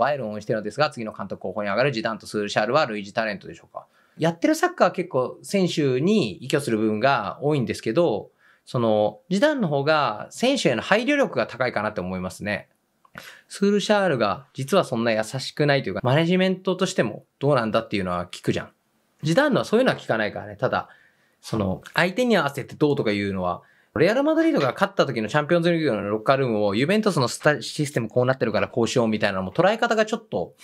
バイルンを応援しているのですが、次の監督候補に上がるジダンとスールシャールは類似タレントでしょうか。やってるサッカーは結構選手に依拠する部分が多いんですけど、その、ジダンの方が選手への配慮力が高いかなって思いますね。スールシャールが実はそんな優しくないというか、マネジメントとしてもどうなんだっていうのは聞くじゃん。ジダンのはそういうのは聞かないからね。ただ、その、相手に合わせてどうとかいうのは、レアル・マドリードが勝った時のチャンピオンズリーグのロッカールームを、ユベントスのスタシステムこうなってるからこうしようみたいなのも捉え方がちょっと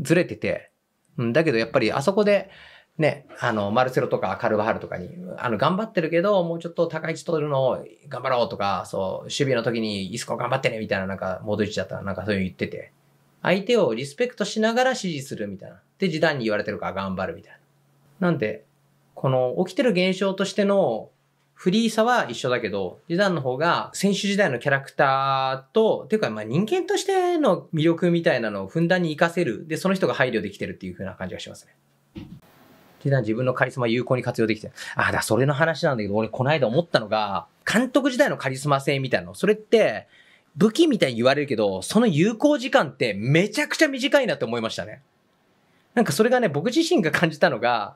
ずれてて、うん、だけどやっぱりあそこで、ね、あの、マルセロとかカルバハルとかに、あの、頑張ってるけど、もうちょっと高い位置取るのを頑張ろうとか、そう、守備の時にイスコ頑張ってね、みたいな、なんか、戻りちちゃったら、なんかそういう言ってて、相手をリスペクトしながら支持するみたいな。で、時短に言われてるから頑張るみたいな。なんで、この起きてる現象としてのフリーさは一緒だけど、ジダンの方が選手時代のキャラクターと、ていうかまあ人間としての魅力みたいなのをふんだんに活かせる。で、その人が配慮できてるっていう風な感じがしますね。ジダン自分のカリスマ有効に活用できてる。あ、だ、それの話なんだけど、俺この間思ったのが、監督時代のカリスマ性みたいなの。それって、武器みたいに言われるけど、その有効時間ってめちゃくちゃ短いなって思いましたね。なんかそれがね、僕自身が感じたのが、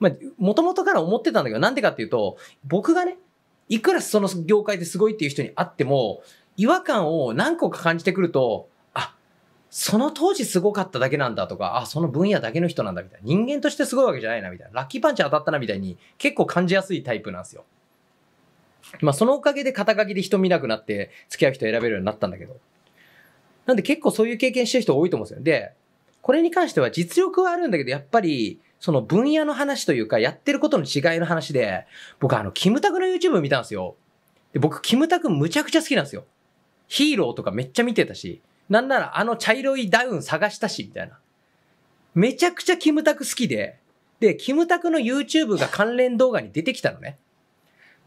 まあ、もともとから思ってたんだけど、なんでかっていうと、僕がね、いくらその業界ですごいっていう人に会っても、違和感を何個か感じてくると、あ、その当時すごかっただけなんだとか、あ、その分野だけの人なんだみたいな、人間としてすごいわけじゃないなみたいな、ラッキーパンチ当たったなみたいに結構感じやすいタイプなんですよ。まあそのおかげで肩書きで人見なくなって付き合う人選べるようになったんだけど。なんで結構そういう経験してる人多いと思うんですよ。で、これに関しては実力はあるんだけど、やっぱり、その分野の話というか、やってることの違いの話で、僕あの、キムタクの YouTube 見たんですよ。で、僕、キムタクむちゃくちゃ好きなんですよ。ヒーローとかめっちゃ見てたし、なんならあの茶色いダウン探したし、みたいな。めちゃくちゃキムタク好きで、で、キムタクの YouTube が関連動画に出てきたのね。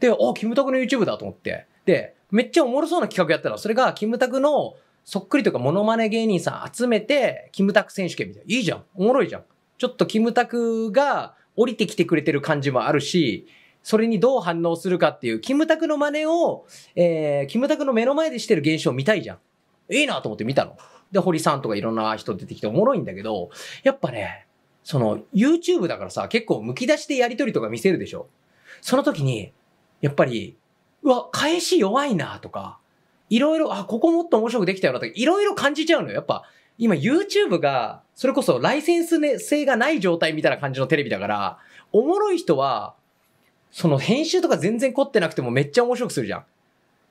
で、お、キムタクの YouTube だと思って。で、めっちゃおもろそうな企画やったら、それがキムタクのそっくりというか、モノマネ芸人さん集めて、キムタク選手権みたいな。いいじゃん。おもろいじゃん。ちょっとキムタクが降りてきてくれてる感じもあるし、それにどう反応するかっていう、キムタクの真似を、えー、キムタクの目の前でしてる現象見たいじゃん。いいなと思って見たの。で、堀さんとかいろんな人出てきておもろいんだけど、やっぱね、その、YouTube だからさ、結構むき出しでやりとりとか見せるでしょ。その時に、やっぱり、うわ、返し弱いなとか、いろいろ、あ、ここもっと面白くできたよなとか、いろいろ感じちゃうのよ。やっぱ、今 YouTube が、それこそライセンス性がない状態みたいな感じのテレビだから、おもろい人は、その編集とか全然凝ってなくてもめっちゃ面白くするじゃん。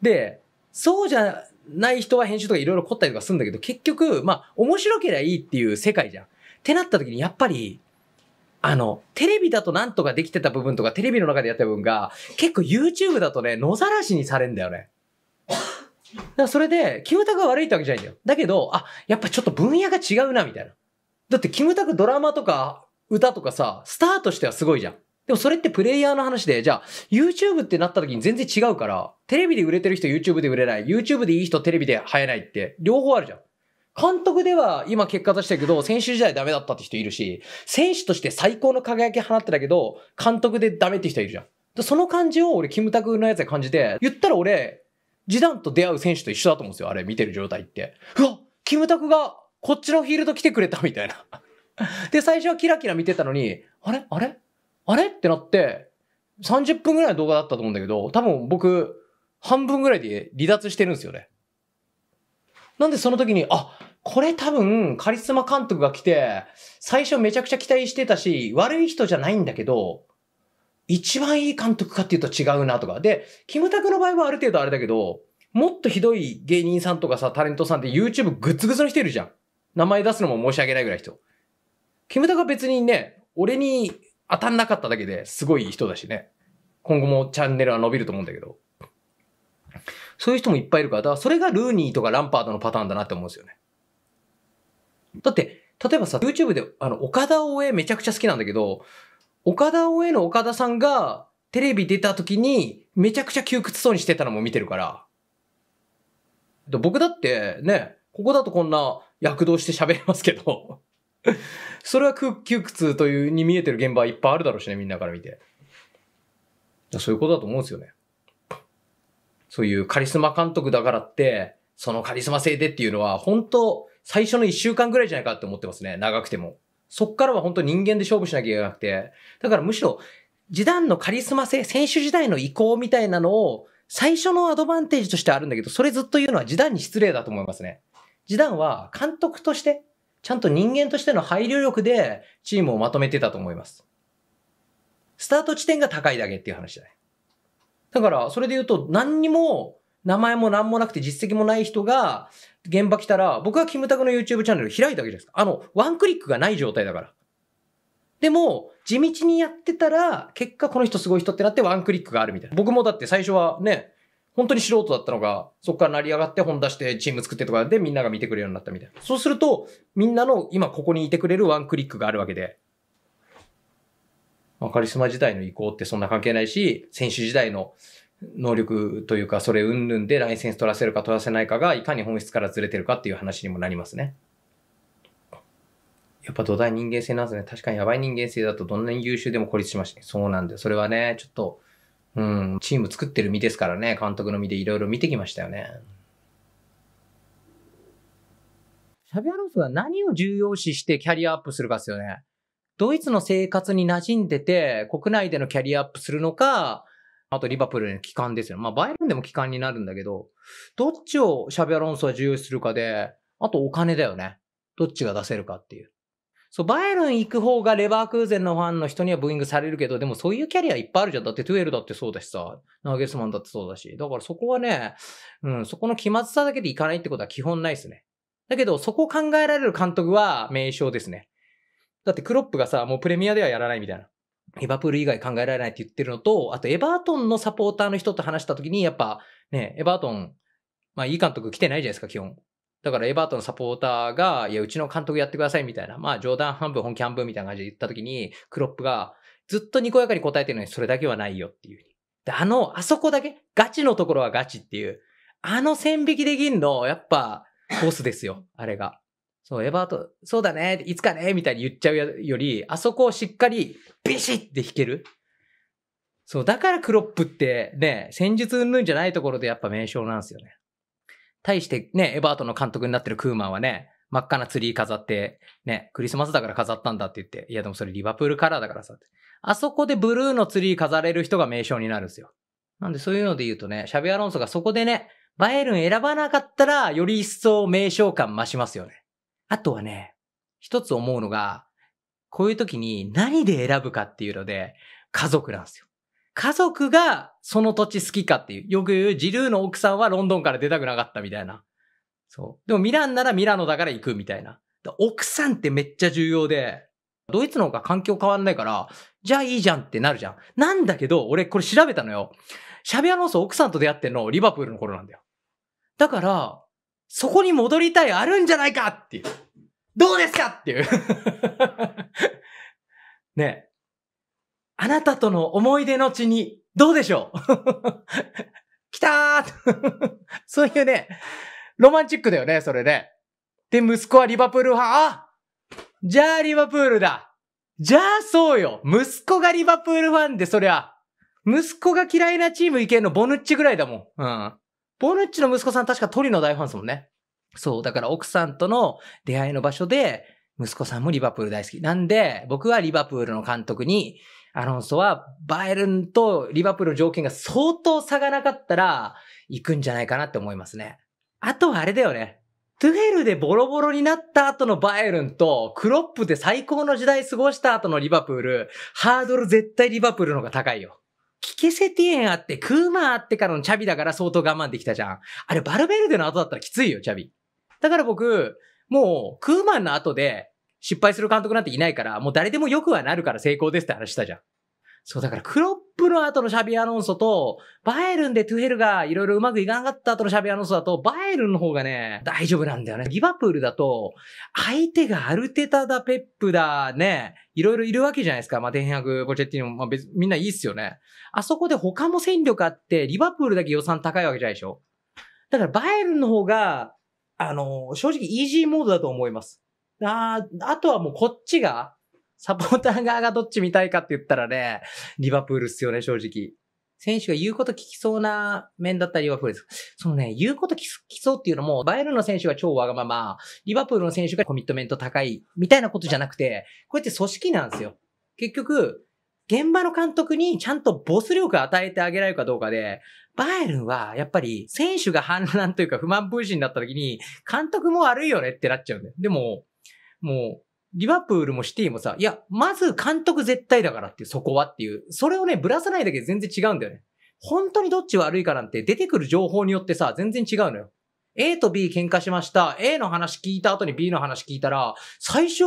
で、そうじゃない人は編集とかいろいろ凝ったりとかするんだけど、結局、まあ、面白ければいいっていう世界じゃん。ってなった時に、やっぱり、あの、テレビだとなんとかできてた部分とか、テレビの中でやった部分が、結構 YouTube だとね、野ざらしにされんだよね。だからそれで、キムタクが悪いってわけじゃないんだよ。だけど、あ、やっぱちょっと分野が違うな、みたいな。だってキムタクドラマとか歌とかさ、スターとしてはすごいじゃん。でもそれってプレイヤーの話で、じゃあ YouTube ってなった時に全然違うから、テレビで売れてる人 YouTube で売れない、YouTube でいい人テレビで生えないって、両方あるじゃん。監督では今結果出したけど、選手時代ダメだったって人いるし、選手として最高の輝き放ってたけど、監督でダメって人いるじゃん。その感じを俺、キムタクのやつで感じて、言ったら俺、ジダンと出会う選手と一緒だと思うんですよ、あれ見てる状態って。うわキムタクがこっちのフィールド来てくれたみたいな。で、最初はキラキラ見てたのに、あれあれあれってなって、30分ぐらいの動画だったと思うんだけど、多分僕、半分ぐらいで離脱してるんですよね。なんでその時に、あ、これ多分カリスマ監督が来て、最初めちゃくちゃ期待してたし、悪い人じゃないんだけど、一番いい監督かっていうと違うなとか。で、キムタクの場合はある程度あれだけど、もっとひどい芸人さんとかさ、タレントさんって YouTube グッズグズの人いるじゃん。名前出すのも申し訳ないぐらい人。キムタクは別にね、俺に当たんなかっただけですごい人だしね。今後もチャンネルは伸びると思うんだけど。そういう人もいっぱいいるから、だからそれがルーニーとかランパードのパターンだなって思うんですよね。だって、例えばさ、YouTube で、あの、岡田応援めちゃくちゃ好きなんだけど、岡田応援の岡田さんがテレビ出た時にめちゃくちゃ窮屈そうにしてたのも見てるから。僕だってね、ここだとこんな躍動して喋れますけど それは窮屈というに見えてる現場いっぱいあるだろうしね、みんなから見て。そういうことだと思うんですよね。そういうカリスマ監督だからって、そのカリスマ性でっていうのは、本当最初の一週間ぐらいじゃないかって思ってますね、長くても。そっからは本当人間で勝負しなきゃいけなくて、だからむしろ、時短のカリスマ性、選手時代の移行みたいなのを、最初のアドバンテージとしてあるんだけど、それずっと言うのは時短に失礼だと思いますね。時短は監督として、ちゃんと人間としての配慮力でチームをまとめてたと思います。スタート地点が高いだけっていう話だね。だから、それで言うと何にも名前も何もなくて実績もない人が、現場来たら、僕はキムタクの YouTube チャンネル開いたわけじゃないですか。あの、ワンクリックがない状態だから。でも、地道にやってたら、結果この人すごい人ってなってワンクリックがあるみたいな。僕もだって最初はね、本当に素人だったのが、そこから成り上がって本出してチーム作ってとかでみんなが見てくれるようになったみたいな。そうすると、みんなの今ここにいてくれるワンクリックがあるわけで。まあ、カリスマ時代の移行ってそんな関係ないし、選手時代の能力というか、それ云々でライセンス取らせるか取らせないかが、いかに本質からずれてるかっていう話にもなりますね。やっぱ土台人間性なんですね。確かにやばい人間性だとどんなに優秀でも孤立しましたね。そうなんで、それはね、ちょっと、うん、チーム作ってる身ですからね、監督の身でいろいろ見てきましたよね。シャビアロンソが何を重要視してキャリアアップするかですよね。ドイツの生活に馴染んでて、国内でのキャリアアップするのか、あとリバプールの帰還ですよ。まあ、バイエルンでも帰還になるんだけど、どっちをシャビアロンソは重要視するかで、あとお金だよね。どっちが出せるかっていう。そう、バイルン行く方がレバークーゼンのファンの人にはブーイングされるけど、でもそういうキャリアいっぱいあるじゃん。だってトゥエルだってそうだしさ、ナーゲスマンだってそうだし。だからそこはね、うん、そこの気まずさだけでいかないってことは基本ないですね。だけど、そこを考えられる監督は名称ですね。だってクロップがさ、もうプレミアではやらないみたいな。リバプール以外考えられないって言ってるのと、あとエバートンのサポーターの人と話した時に、やっぱね、エバートン、まあいい監督来てないじゃないですか、基本。だからエバートンのサポーターが、いや、うちの監督やってくださいみたいな、まあ冗談半分、本気半分みたいな感じで言った時に、クロップがずっとにこやかに答えてるのに、それだけはないよっていう。で、あの、あそこだけ、ガチのところはガチっていう、あの線引きできんの、やっぱ、コースですよ、あれが。そう、エバート、そうだね、いつかね、みたいに言っちゃうより、あそこをしっかりビシッて弾ける。そう、だからクロップってね、戦術うんぬんじゃないところでやっぱ名称なんですよね。対してね、エバートの監督になってるクーマンはね、真っ赤なツリー飾って、ね、クリスマスだから飾ったんだって言って、いやでもそれリバプールカラーだからさ、あそこでブルーのツリー飾れる人が名称になるんですよ。なんでそういうので言うとね、シャビアロンソがそこでね、バえエルン選ばなかったら、より一層名称感増しますよね。あとはね、一つ思うのが、こういう時に何で選ぶかっていうので、家族なんですよ。家族がその土地好きかっていう。よく言う、ジルーの奥さんはロンドンから出たくなかったみたいな。そう。でもミランならミラノだから行くみたいな。奥さんってめっちゃ重要で、ドイツの方が環境変わんないから、じゃあいいじゃんってなるじゃん。なんだけど、俺これ調べたのよ。シャビアノース奥さんと出会ってんのリバプールの頃なんだよ。だから、そこに戻りたいあるんじゃないかっていう。どうですかっていう ね。あなたとの思い出の地に、どうでしょう 来たー そういうね、ロマンチックだよね、それで。で、息子はリバプール派。あじゃあリバプールだ。じゃあそうよ。息子がリバプールファンで、そりゃ。息子が嫌いなチームいけんのボヌッチぐらいだもん。うん。ボヌッチの息子さん確かトリの大ファンですもんね。そう、だから奥さんとの出会いの場所で、息子さんもリバプール大好き。なんで、僕はリバプールの監督に、アロンソはバイエルンとリバプールの条件が相当差がなかったら、行くんじゃないかなって思いますね。あとはあれだよね。トゥエルでボロボロになった後のバイエルンと、クロップで最高の時代過ごした後のリバプール、ハードル絶対リバプールの方が高いよ。キケセティエンあって、クーマーあってからのチャビだから相当我慢できたじゃん。あれ、バルベルデの後だったらきついよ、チャビ。だから僕、もう、クーマンの後で失敗する監督なんていないから、もう誰でも良くはなるから成功ですって話したじゃん。そう、だからクロップの後のシャビアノンソと、バエルンでトゥヘルがいろいろうまくいかなかった後のシャビアノンソだと、バエルンの方がね、大丈夫なんだよね。リバプールだと、相手がアルテタだ、ペップだ、ね、いろいろいるわけじゃないですか。まあ、天白、ポチェッティも、まあ別、みんないいっすよね。あそこで他も戦力あって、リバプールだけ予算高いわけじゃないでしょ。だからバエルンの方が、あの、正直イージーモードだと思います。ああとはもうこっちが、サポーター側がどっち見たいかって言ったらね、リバプールっすよね、正直。選手が言うこと聞きそうな面だったりはプールです。そのね、言うこと聞きそうっていうのも、バイエルの選手が超わがまま、リバプールの選手がコミットメント高い、みたいなことじゃなくて、こうやって組織なんですよ。結局、現場の監督にちゃんとボス力与えてあげられるかどうかで、バイエルンは、やっぱり、選手が反乱というか不満分子になった時に、監督も悪いよねってなっちゃうんだよ。でも、もう、リバプールもシティもさ、いや、まず監督絶対だからっていう、そこはっていう。それをね、ぶらさないだけで全然違うんだよね。本当にどっち悪いかなんて出てくる情報によってさ、全然違うのよ。A と B 喧嘩しました。A の話聞いた後に B の話聞いたら、最初、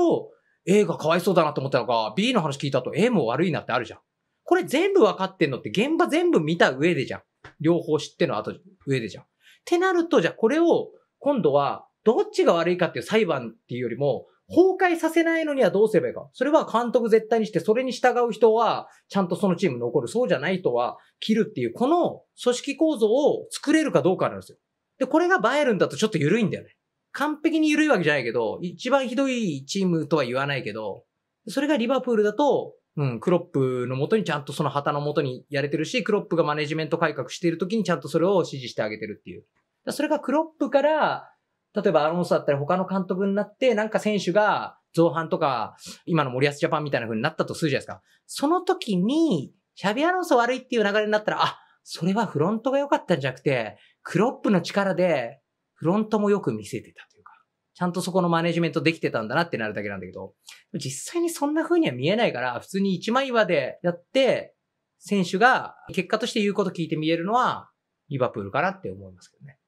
A がかわいそうだなと思ったのか、B の話聞いた後 A も悪いなってあるじゃん。これ全部分かってんのって現場全部見た上でじゃん。両方知っての後、上でじゃん。ってなると、じゃあこれを今度はどっちが悪いかっていう裁判っていうよりも、崩壊させないのにはどうすればいいか。それは監督絶対にして、それに従う人は、ちゃんとそのチーム残る。そうじゃない人は、切るっていう、この組織構造を作れるかどうかなんですよ。で、これがバえエルンだとちょっと緩いんだよね。完璧に緩いわけじゃないけど、一番ひどいチームとは言わないけど、それがリバプールだと、うん、クロップのもとにちゃんとその旗のもとにやれてるし、クロップがマネジメント改革している時にちゃんとそれを支持してあげてるっていう。それがクロップから、例えばアロンソだったり他の監督になって、なんか選手が造反とか、今の森保ジャパンみたいな風になったとするじゃないですか。その時に、シャビアロンソ悪いっていう流れになったら、あ、それはフロントが良かったんじゃなくて、クロップの力でフロントもよく見せてたというか、ちゃんとそこのマネジメントできてたんだなってなるだけなんだけど、実際にそんな風には見えないから、普通に一枚岩でやって、選手が結果として言うこと聞いて見えるのは、リバプールかなって思いますけどね。